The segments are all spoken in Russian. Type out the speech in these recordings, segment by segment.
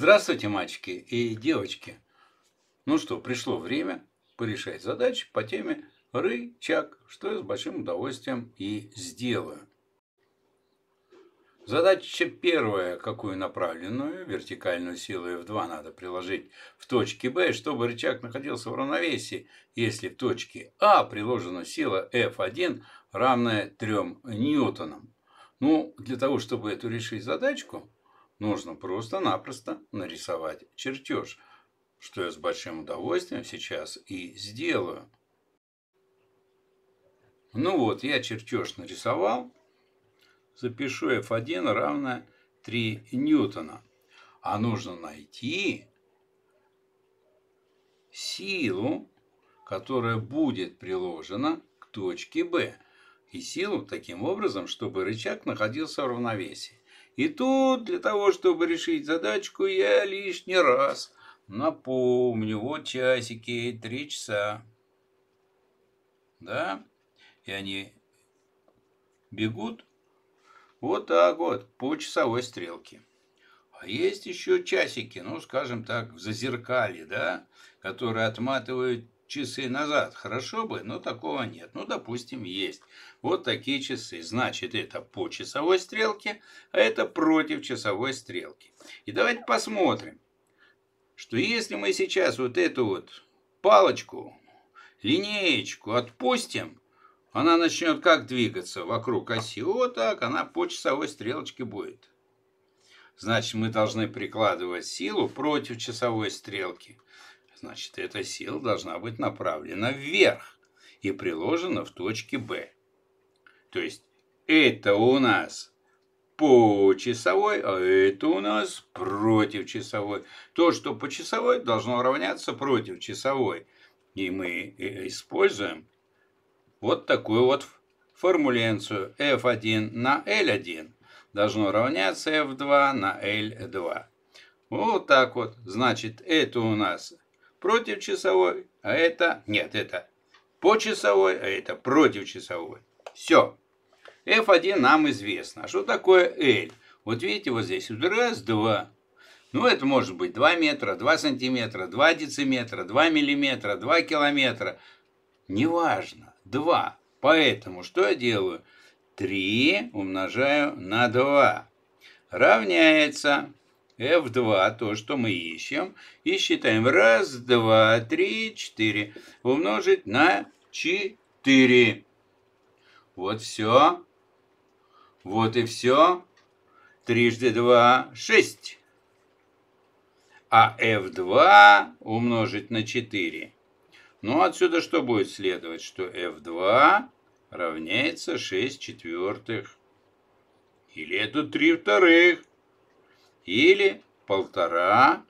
Здравствуйте, мальчики и девочки. Ну что, пришло время порешать задачи по теме рычаг, что я с большим удовольствием и сделаю. Задача первая, какую направленную, вертикальную силу F2 надо приложить в точке B, чтобы рычаг находился в равновесии, если в точке А приложена сила F1, равная 3 ньютонам. Ну, для того, чтобы эту решить задачку, Нужно просто-напросто нарисовать чертеж, что я с большим удовольствием сейчас и сделаю. Ну вот, я чертеж нарисовал. Запишу F1 равно 3 ньютона. А нужно найти силу, которая будет приложена к точке B. И силу таким образом, чтобы рычаг находился в равновесии. И тут, для того, чтобы решить задачку, я лишний раз напомню. Вот часики, три часа. Да? И они бегут вот так вот, по часовой стрелке. А есть еще часики, ну, скажем так, в зазеркале, да, которые отматывают часы назад. Хорошо бы, но такого нет. Ну, допустим, есть. Вот такие часы. Значит, это по часовой стрелке, а это против часовой стрелки. И давайте посмотрим, что если мы сейчас вот эту вот палочку, линеечку отпустим, она начнет как двигаться вокруг оси? Вот так, она по часовой стрелочке будет. Значит, мы должны прикладывать силу против часовой стрелки значит эта сила должна быть направлена вверх и приложена в точке Б, То есть это у нас по часовой, а это у нас против часовой. То, что по часовой, должно равняться против часовой. И мы э, используем вот такую вот формуленцию F1 на L1 должно равняться F2 на L2. Вот так вот. Значит, это у нас против часовой, а это... Нет, это по часовой, а это против часовой. Все. F1 нам известно. А что такое L? Вот видите, вот здесь раз, два. Ну, это может быть 2 метра, 2 сантиметра, 2 дециметра, 2 миллиметра, 2 километра. Неважно. 2. Поэтому что я делаю? 3 умножаю на 2. Равняется F2, то, что мы ищем, и считаем. Раз, два, три, четыре. Умножить на 4. Вот все. Вот и все. Трижды два, шесть. А F2 умножить на 4. Ну, отсюда что будет следовать? Что F2 равняется 6 четвертых. Или это 3 вторых или полтора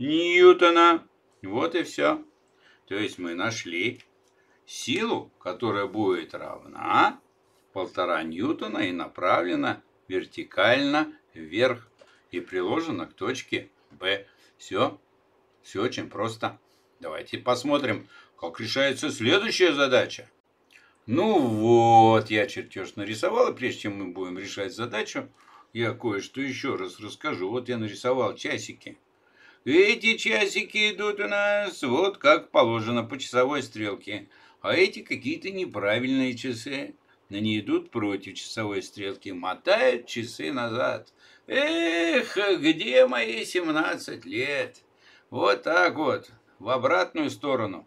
ньютона. Вот и все. То есть мы нашли силу, которая будет равна полтора ньютона и направлена вертикально вверх и приложена к точке B. Все, все очень просто. Давайте посмотрим, как решается следующая задача. Ну вот, я чертеж нарисовал, и прежде чем мы будем решать задачу, я кое-что еще раз расскажу. Вот я нарисовал часики. Эти часики идут у нас вот как положено по часовой стрелке. А эти какие-то неправильные часы. Они идут против часовой стрелки, мотают часы назад. Эх, где мои 17 лет? Вот так вот, в обратную сторону.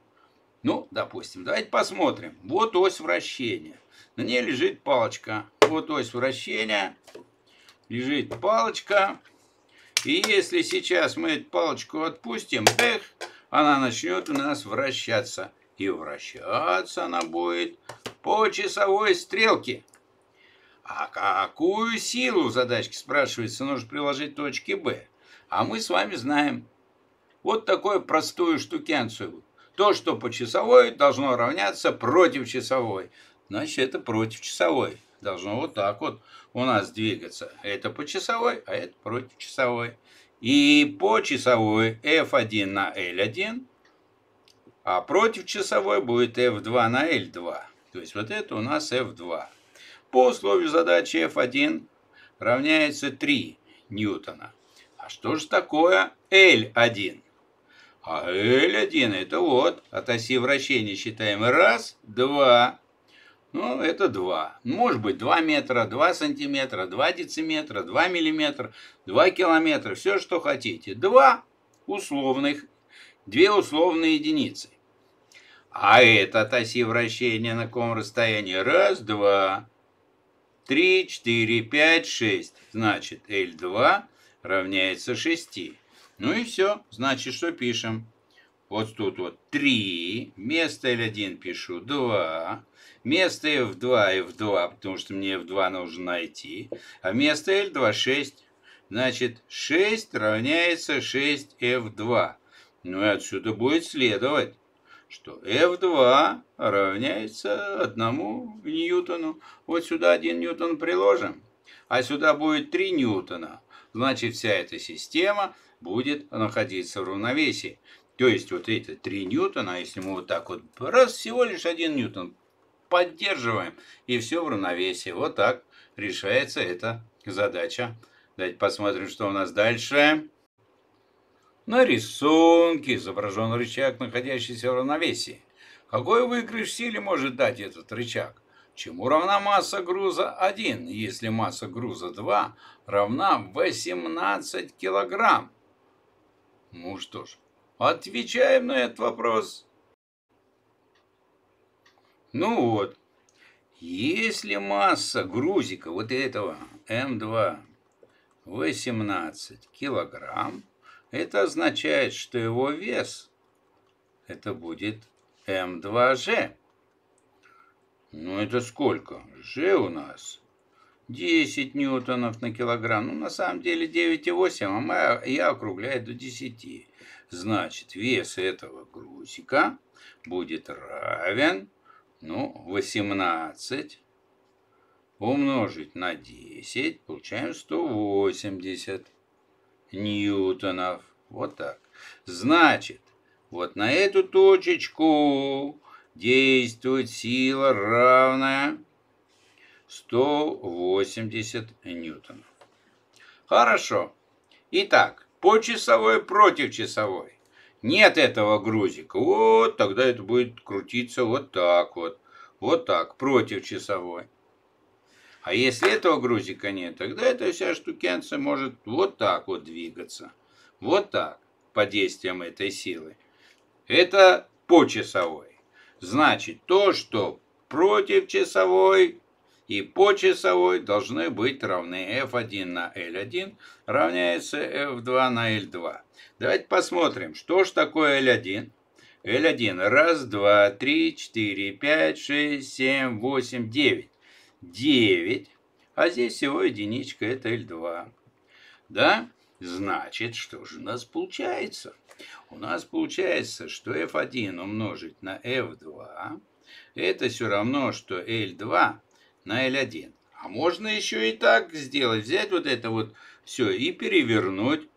Ну, допустим, давайте посмотрим. Вот ось вращения. На ней лежит палочка. Вот ось вращения лежит палочка. И если сейчас мы эту палочку отпустим, эх, она начнет у нас вращаться. И вращаться она будет по часовой стрелке. А какую силу, задачки спрашивается, нужно приложить точки Б? А мы с вами знаем вот такую простую штукенцию. То, что по часовой, должно равняться против часовой. Значит, это против часовой должно вот так вот у нас двигаться. Это по часовой, а это против часовой. И по часовой F1 на L1, а против часовой будет F2 на L2. То есть вот это у нас F2. По условию задачи F1 равняется 3 ньютона. А что же такое L1? А L1 это вот от оси вращения считаем раз, два, ну, это 2. Может быть, 2 метра, 2 сантиметра, 2 дециметра, 2 миллиметра, 2 километра, все, что хотите. 2 условных, 2 условные единицы. А это от оси вращения на каком расстоянии? Раз, два, три, четыре, пять, шесть. Значит, L2 равняется 6. Ну и все. Значит, что пишем? Вот тут вот 3, место L1 пишу 2, Место F2, F2, потому что мне F2 нужно найти. А место L2 6. Значит, 6 равняется 6F2. Ну и отсюда будет следовать, что F2 равняется одному ньютону. Вот сюда один ньютон приложим, а сюда будет 3 ньютона. Значит, вся эта система будет находиться в равновесии. То есть вот эти 3 ньютона, если мы вот так вот, раз всего лишь 1 ньютон поддерживаем, и все в равновесии. Вот так решается эта задача. Давайте посмотрим, что у нас дальше. На рисунке изображен рычаг, находящийся в равновесии. Какой выигрыш силе может дать этот рычаг? Чему равна масса груза 1, если масса груза 2 равна 18 килограмм? Ну что ж, отвечаем на этот вопрос. Ну вот, если масса грузика вот этого М2 18 килограмм, это означает, что его вес это будет М2G. Ну это сколько? G у нас 10 ньютонов на килограмм. Ну, на самом деле 9,8, а моя, я округляю до 10. Значит, вес этого грузика будет равен ну, 18 умножить на 10, получаем 180 ньютонов. Вот так. Значит, вот на эту точечку действует сила, равная 180 ньютонов. Хорошо. Итак, по часовой против часовой. Нет этого грузика. Вот тогда это будет крутиться вот так вот. Вот так, против часовой. А если этого грузика нет, тогда эта вся штукенция может вот так вот двигаться. Вот так, под действием этой силы. Это по часовой. Значит, то, что против часовой, и по часовой должны быть равны f1 на l1 равняется f2 на l2. Давайте посмотрим, что же такое l1. L1. Раз, два, три, четыре, пять, шесть, семь, восемь, девять. Девять. А здесь всего единичка, это L2. Да? Значит, что же у нас получается? У нас получается, что F1 умножить на F2, это все равно, что L2 на L1. А можно еще и так сделать, взять вот это вот все и перевернуть.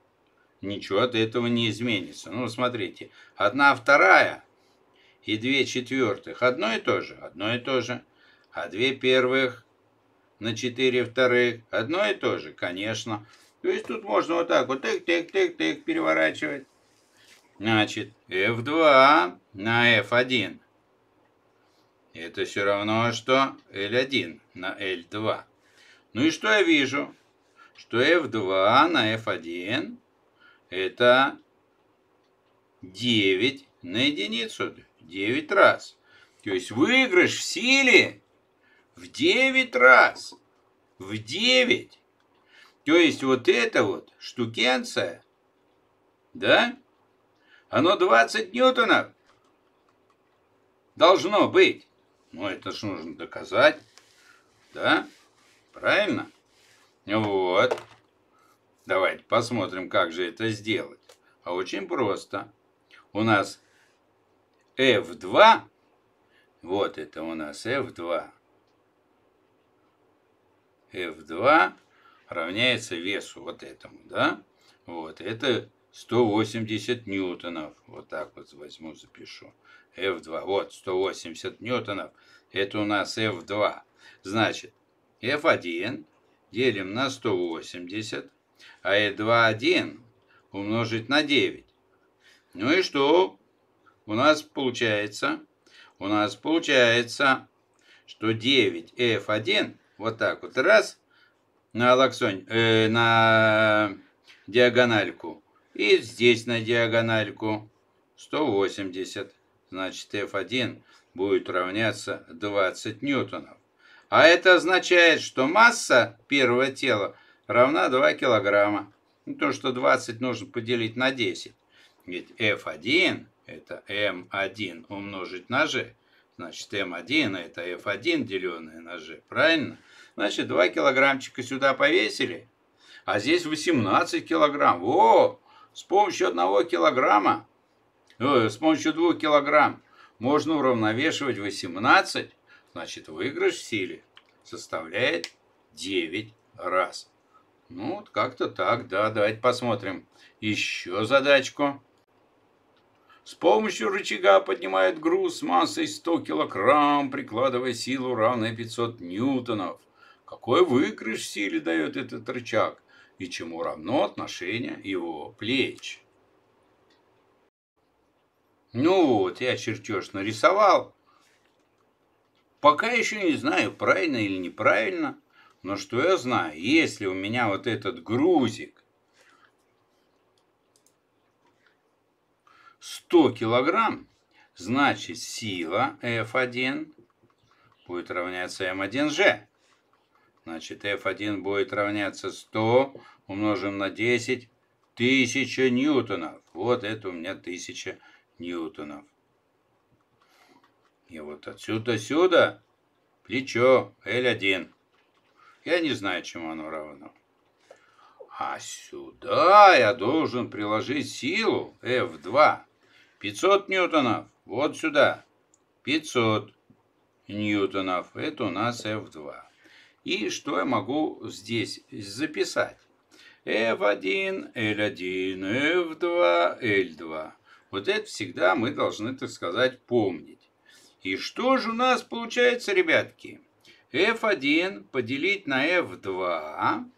Ничего от этого не изменится. Ну, смотрите, одна вторая и две четвертых. Одно и то же, одно и то же. А две первых на четыре вторых. Одно и то же, конечно. То есть тут можно вот так вот тык-тык-тык-тык переворачивать. Значит, F2 на F1. Это все равно, что L1 на L2. Ну и что я вижу? Что F2 на F1 это 9 на единицу. 9 раз. То есть выигрыш в силе в 9 раз. В 9. То есть вот эта вот штукенция, да, оно 20 ньютонов должно быть. Ну это же нужно доказать. Да? Правильно? Вот. Давайте посмотрим, как же это сделать. А очень просто. У нас F2. Вот это у нас F2. F2 равняется весу вот этому, да? Вот, это 180 ньютонов. Вот так вот возьму, запишу. F2. Вот, 180 ньютонов. Это у нас F2. Значит, F1 делим на 180, а F2 1 умножить на 9. Ну и что у нас получается? У нас получается, что 9F1, вот так вот, раз, на лаксонь, э, на диагональку. И здесь на диагональку 180 значит F1 будет равняться 20 ньютонов. А это означает, что масса первого тела равна 2 килограмма. Ну, то, что 20 нужно поделить на 10. Ведь F1 это M1 эм умножить на G. Значит, М1 эм это F1 деленное на G, правильно? Значит, 2 килограммчика сюда повесили, а здесь 18 килограмм. О, с помощью одного килограмма Э, с помощью 2 килограмм можно уравновешивать 18, значит выигрыш в силе составляет 9 раз. Ну, вот как-то так, да, давайте посмотрим. Еще задачку. С помощью рычага поднимает груз массой 100 килограмм, прикладывая силу, равную 500 ньютонов. Какой выигрыш в силе дает этот рычаг? И чему равно отношение его плеч? Ну вот, я чертеж нарисовал. Пока еще не знаю, правильно или неправильно. Но что я знаю, если у меня вот этот грузик 100 килограмм, значит сила F1 будет равняться m 1 g Значит, F1 будет равняться 100 умножим на 10 тысяча ньютонов. Вот это у меня тысяча ньютонов ньютонов. И вот отсюда-сюда плечо L1. Я не знаю, чему оно равно. А сюда я должен приложить силу F2. 500 ньютонов. Вот сюда. 500 ньютонов. Это у нас F2. И что я могу здесь записать? F1, L1, F2, L2. Вот это всегда мы должны, так сказать, помнить. И что же у нас получается, ребятки? f1 поделить на f2,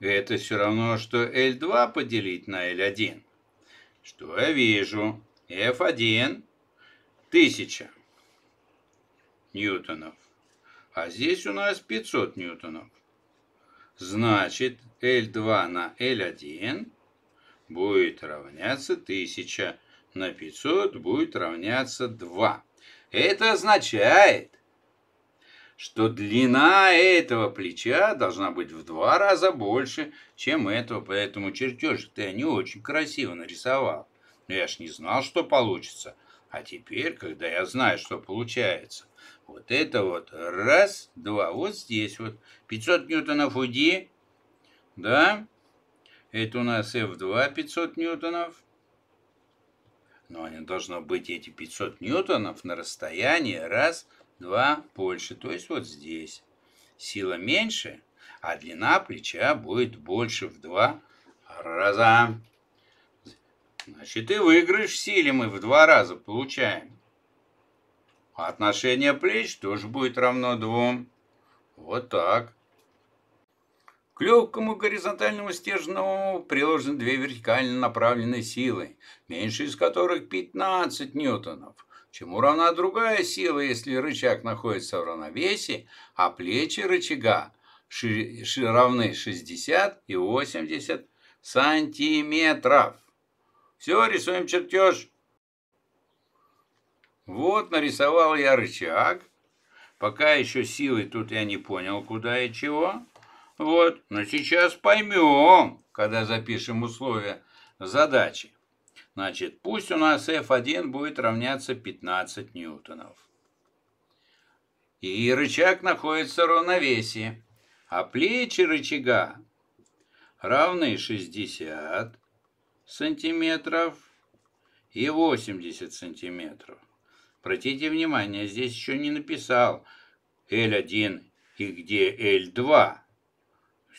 это все равно, что L2 поделить на L1. Что я вижу? F1 1000 ньютонов. А здесь у нас 500 ньютонов. Значит, L2 на L1 будет равняться 1000. На 500 будет равняться 2. Это означает, что длина этого плеча должна быть в два раза больше, чем этого. Поэтому чертеж ты не очень красиво нарисовал. Но я ж не знал, что получится. А теперь, когда я знаю, что получается, вот это вот раз, два, вот здесь вот. 500 ньютонов уйди, да, это у нас F2 500 ньютонов. Но они должно быть эти 500 ньютонов на расстоянии раз, два больше. То есть вот здесь. Сила меньше, а длина плеча будет больше в два раза. Значит, и выигрыш в силе мы в два раза получаем. отношение плеч тоже будет равно двум. Вот так. К легкому горизонтальному стержневому приложены две вертикально направленные силы, меньше из которых 15 ньютонов, чему равна другая сила, если рычаг находится в равновесии, а плечи рычага равны 60 и 80 сантиметров. Все, рисуем чертеж. Вот нарисовал я рычаг. Пока еще силы тут я не понял, куда и чего. Вот, но сейчас поймем, когда запишем условия задачи. Значит, пусть у нас F1 будет равняться 15 ньютонов. И рычаг находится в равновесии, а плечи рычага равны 60 сантиметров и 80 сантиметров. Обратите внимание, здесь еще не написал L1 и где L2.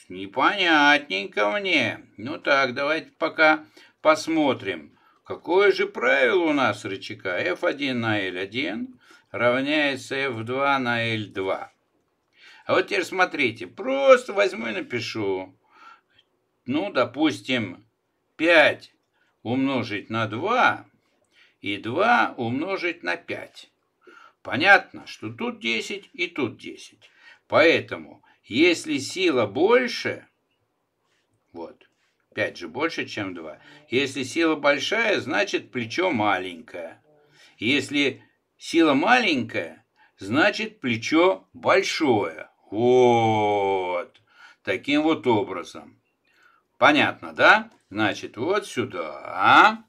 Непонятненько мне. Ну так, давайте пока посмотрим. Какое же правило у нас рычага? F1 на L1 равняется F2 на L2. А вот теперь смотрите, просто возьму и напишу. Ну, допустим, 5 умножить на 2 и 2 умножить на 5. Понятно, что тут 10 и тут 10. Поэтому если сила больше, вот, 5 же больше, чем 2. Если сила большая, значит плечо маленькое. Если сила маленькая, значит плечо большое. Вот, таким вот образом. Понятно, да? Значит, вот сюда.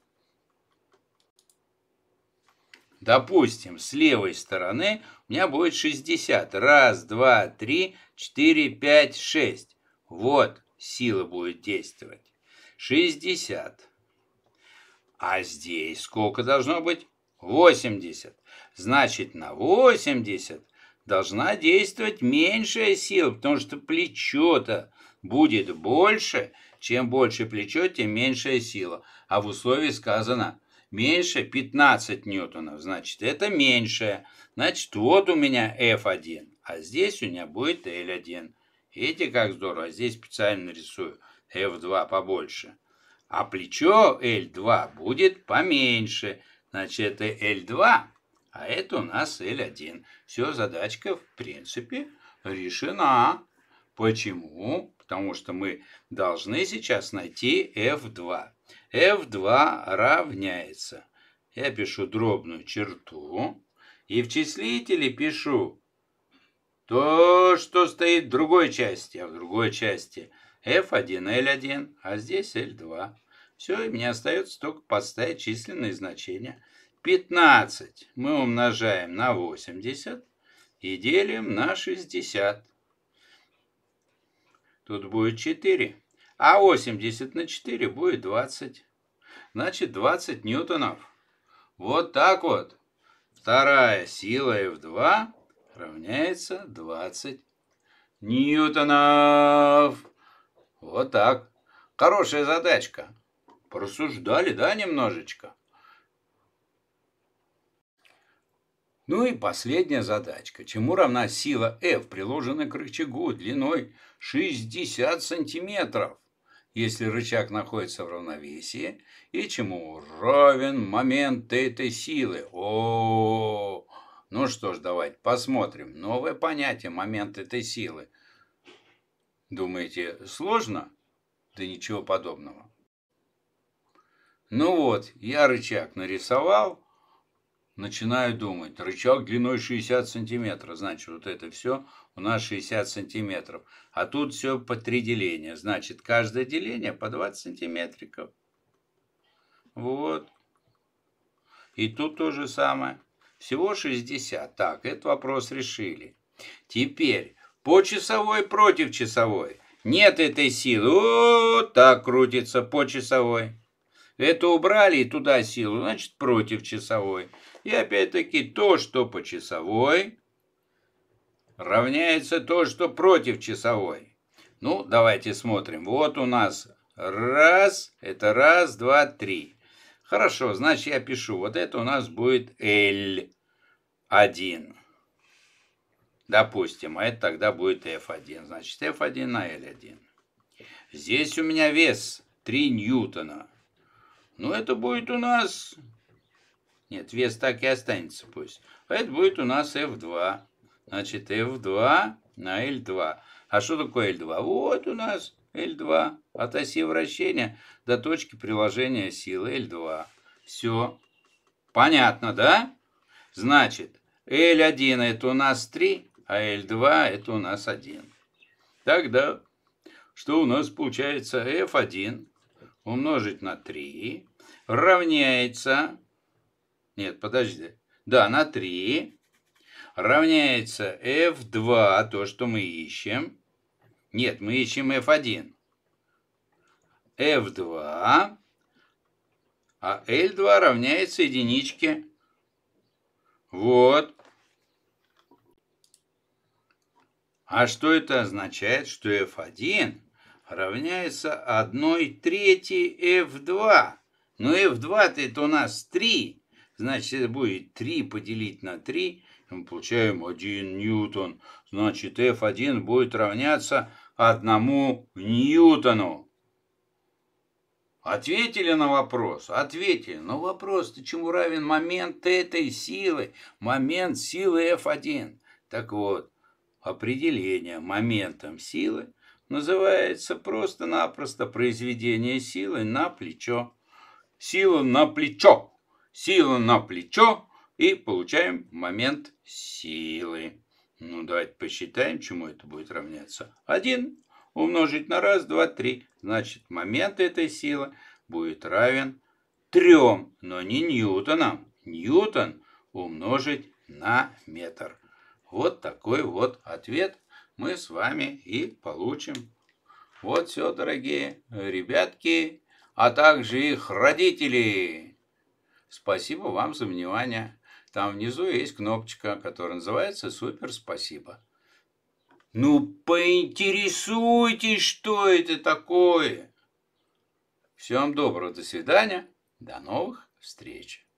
Допустим, с левой стороны у меня будет 60. Раз, два, три, четыре, пять, шесть. Вот сила будет действовать. 60. А здесь сколько должно быть? 80. Значит, на 80 должна действовать меньшая сила, потому что плечо-то будет больше. Чем больше плечо, тем меньшая сила. А в условии сказано – меньше 15 ньютонов, значит, это меньшее. Значит, вот у меня F1, а здесь у меня будет L1. Видите, как здорово? А здесь специально рисую F2 побольше. А плечо L2 будет поменьше. Значит, это L2, а это у нас L1. Все, задачка, в принципе, решена. Почему? Потому что мы должны сейчас найти F2 f2 равняется. Я пишу дробную черту. И в числителе пишу то, что стоит в другой части. А в другой части f1, l1, а здесь l2. Все, и мне остается только подставить численные значения. 15 мы умножаем на 80 и делим на 60. Тут будет 4. А 80 на 4 будет 20. Значит, 20 ньютонов. Вот так вот. Вторая сила F2 равняется 20 ньютонов. Вот так. Хорошая задачка. Порассуждали, да, немножечко? Ну и последняя задачка. Чему равна сила F, приложенная к рычагу длиной 60 сантиметров? если рычаг находится в равновесии, и чему равен момент этой силы. О, -о, -о, -о. ну что ж, давайте посмотрим. Новое понятие момент этой силы. Думаете, сложно? Да ничего подобного. Ну вот, я рычаг нарисовал, начинаю думать. Рычаг длиной 60 сантиметров, значит, вот это все у нас 60 сантиметров. А тут все по три деления, значит, каждое деление по 20 сантиметриков. Вот. И тут то же самое. Всего 60. Так, этот вопрос решили. Теперь, по часовой против часовой. Нет этой силы. О, так крутится по часовой. Это убрали и туда силу, значит, против часовой. И опять-таки то, что по часовой, равняется то, что против часовой. Ну, давайте смотрим. Вот у нас раз, это раз, два, три. Хорошо, значит я пишу. Вот это у нас будет L1. Допустим, а это тогда будет F1. Значит, F1 на L1. Здесь у меня вес 3 ньютона. Ну, это будет у нас нет, вес так и останется пусть. Это будет у нас F2. Значит, F2 на L2. А что такое L2? Вот у нас L2 от оси вращения до точки приложения силы L2. Все. Понятно, да? Значит, L1 это у нас 3, а L2 это у нас 1. Тогда что у нас получается? F1 умножить на 3 равняется нет, подожди. Да, на 3 равняется f2, то, что мы ищем. Нет, мы ищем f1. f2, а l2 равняется единичке. Вот. А что это означает, что f1 равняется 1 трети f2? Но f2 это у нас 3. Значит, это будет 3 поделить на 3. Мы получаем 1 ньютон. Значит, F1 будет равняться 1 ньютону. Ответили на вопрос? Ответили. Но вопрос-то чему равен момент этой силы? Момент силы F1. Так вот, определение моментом силы называется просто-напросто произведение силы на плечо. Сила на плечо. Сила на плечо и получаем момент силы. Ну, давайте посчитаем, чему это будет равняться. 1 умножить на раз, два, три. Значит, момент этой силы будет равен 3, но не ньютонам. Ньютон умножить на метр. Вот такой вот ответ мы с вами и получим. Вот все, дорогие ребятки, а также их родители. Спасибо вам за внимание. Там внизу есть кнопочка, которая называется «Супер спасибо». Ну, поинтересуйтесь, что это такое. Всем доброго, до свидания, до новых встреч.